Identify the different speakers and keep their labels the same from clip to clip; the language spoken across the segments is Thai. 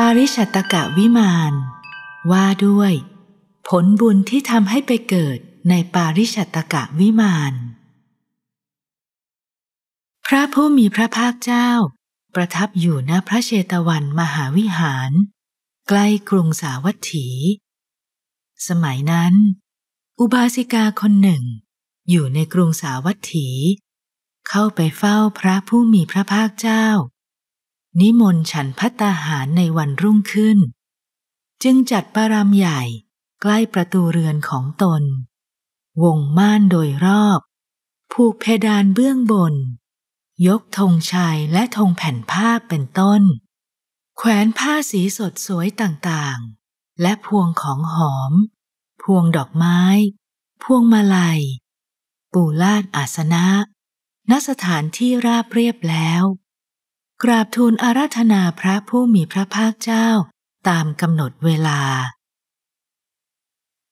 Speaker 1: ปาริชัตกะวิมาน ว่าด้วยผลบุญที่ทำให้ไปเกิดในปาริชัตกะวิมาน พระผู้มีพระภาคเจ้า ประทับอยู่ณพระเชตวันมหาวิหาร ใกล้กรุงสาวัตถี สมัยนั้น อุบาสิกาคนหนึ่งอยู่ในกรุงสาวัตถี เข้าไปเฝ้าพระผู้มีพระภาคเจ้านิมนต์ฉันพัตาหารในวันรุ่งขึ้น จึงจัดปารามใหญ่ใกล้ประตูเรือนของตน วงม่านโดยรอบผูกเพดานเบื้องบน ยกธงชัยและธงแผ่นผ้าเป็นต้น แขวนผ้าสีสดสวยต่างๆ และพวงของหอม พวงดอกไม้ พวงมาลัย ปูลาดอาสนะณสถานที่ราบเรียบแล้วกราบทูลอาราธนาพระผู้มีพระภาคเจ้าตามกำหนดเวลา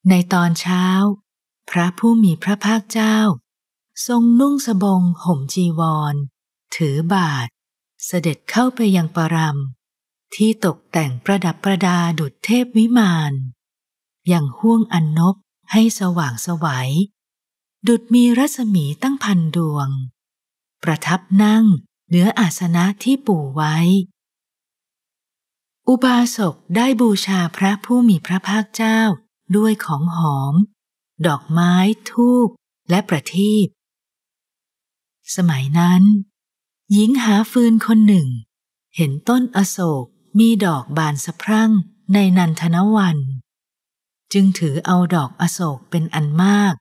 Speaker 1: ในตอนเช้า พระผู้มีพระภาคเจ้า ทรงนุ่งสบงห่มจีวร ถือบาท เสด็จเข้าไปยังปรมที่ตกแต่งประดับประดาดุจเทพวิมาน อย่างห่วงอันนบให้สว่างสวยัยดุดมีรัศมีตั้งพันดวง ประทับนั่งเหนืออาสนะที่ปู่ไว้ อุบาสกได้บูชาพระผู้มีพระภาคเจ้าด้วยของหอม ดอกไม้ทูบและประทีป สมัยนั้นหญิงหาฟืนคนหนึ่ง เห็นต้นอโศกมีดอกบานสะพรั่งในนันทนวัน จึงถือเอาดอกอโศกเป็นอันมาก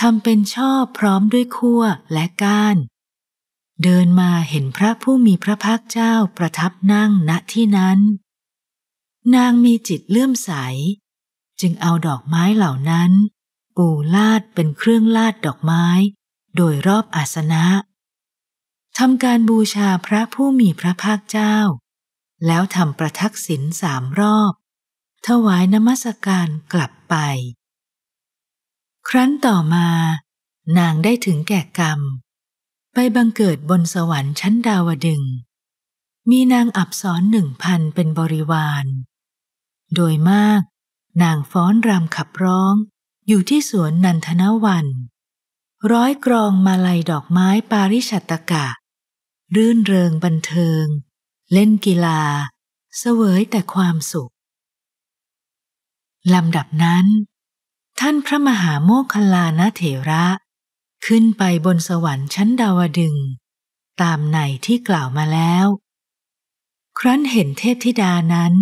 Speaker 1: ทำเป็นชอบพร้อมด้วยขั้วและก้านเดินมาเห็นพระผู้มีพระภาคเจ้าประทับนั่งณที่นั้น นางมีจิตเลื่อมใส จึงเอาดอกไม้เหล่านั้นปูลาดเป็นเครื่องลาดดอกไม้โดยรอบอาสนะทำการบูชาพระผู้มีพระภาคเจ้า แล้วทำประทักษิณสามรอบ ถวายนมัสการกลับไป ครั้นต่อมา นางได้ถึงแก่กรรมไปบังเกิดบนสวรรค์ชั้นดาวดึง มีนางอับสนหนึ่งพันเป็นบริวาร โดยมากนางฟ้อนรำขับร้องอยู่ที่สวนนันทนวัน ร้อยกรองมาลัยดอกไม้ปาริชัตกะ รื่นเริงบันเทิง เล่นกีฬา เสวยแต่ความสุข ลำดับนั้น ท่านพระมหาโมคคลานเถระขึ้นไปบนสวรรค์ชั้นดาวดึง ตามในที่กล่าวมาแล้ว ครั้นเห็นเทพธิดานั้น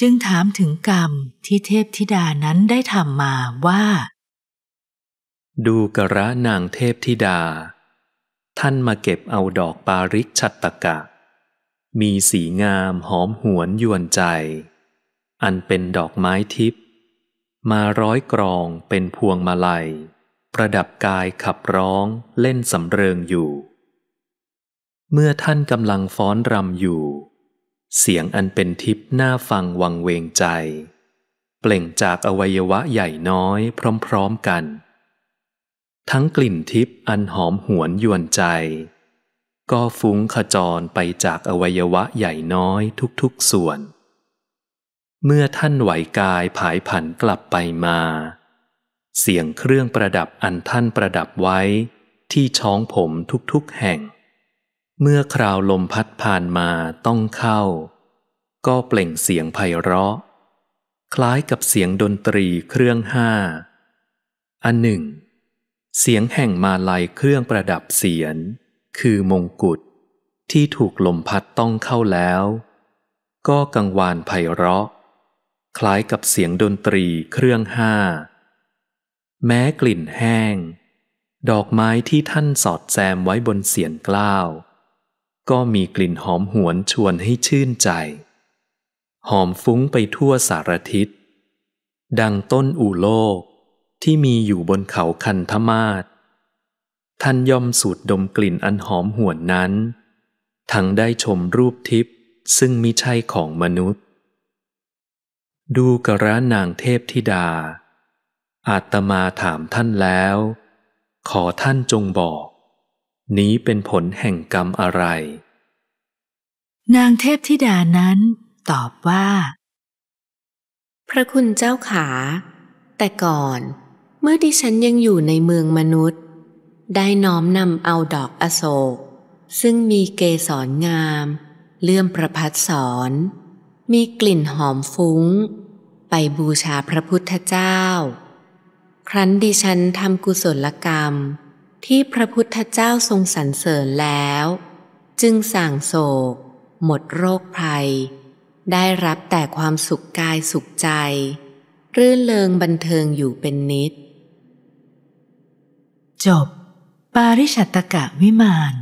Speaker 1: จึงถามถึงกรรมที่เทพธิดานั้นได้ทำมาว่า
Speaker 2: ดูกระนางเทพธิดา ท่านมาเก็บเอาดอกปาริชัตตกะ มีสีงามหอมหวนยวนใจ อันเป็นดอกไม้ทิพย์มาร้อยกรองเป็นพวงมาลัยประดับกายขับร้องเล่นสำเริงอยู่ เมื่อท่านกำลังฟ้อนรำอยู่ เสียงอันเป็นทิพย์น่าฟังวังเวงใจ เปล่งจากอวัยวะใหญ่น้อย พร้อม ๆกัน ทั้งกลิ่นทิพย์อันหอมหวนยวนใจก็ฟุ้งขจรไปจากอวัยวะใหญ่น้อย ทุกๆส่วน เมื่อท่านไหวกายผายผันกลับไปมาเสียงเครื่องประดับอันท่านประดับไว้ที่ช้องผมทุกๆแห่ง เมื่อคราวลมพัดผ่านมาต้องเข้า ก็เปล่งเสียงไพเราะ คล้ายกับเสียงดนตรีเครื่องห้า อันหนึ่ง เสียงแห่งมาลัยเครื่องประดับเสียงคือมงกุฎที่ถูกลมพัดต้องเข้าแล้ว ก็กังวานไพเราะ คล้ายกับเสียงดนตรีเครื่องห้าแม้กลิ่นแห้ง ดอกไม้ที่ท่านสอดแซมไว้บนเสียนกล้าว ก็มีกลิ่นหอมหวนชวนให้ชื่นใจ หอมฟุ้งไปทั่วสารทิศดังต้นอูโลกที่มีอยู่บนเขาคันธมาศท่านย่อมสูดดมกลิ่นอันหอมหวนนั้น ทั้งได้ชมรูปทิพย์ซึ่งมิใช่ของมนุษย์ ดูกระนางเทพธิดาอาตมาถามท่านแล้ว ขอท่านจงบอก นี้เป็นผลแห่งกรรมอะไร
Speaker 3: นางเทพธิดานั้นตอบว่า พระคุณเจ้าขา แต่ก่อน เมื่อดิฉันยังอยู่ในเมืองมนุษย์ ได้น้อมนำเอาดอกอโศก ซึ่งมีเกสรงาม เลื่อมประพัดสอนมีกลิ่นหอมฟุง้ง ไปบูชาพระพุทธเจ้าครั้นดิฉันทำกุศลกรรม ที่พระพุทธเจ้าทรงสรรเสริญแล้ว จึงสั่งโศก หมดโรคภัย ได้รับแต่ความสุขกายสุขใจ รื่นเริงบันเทิงอยู่เป็นนิด จบปาริช
Speaker 1: ัตกะวิม
Speaker 3: าน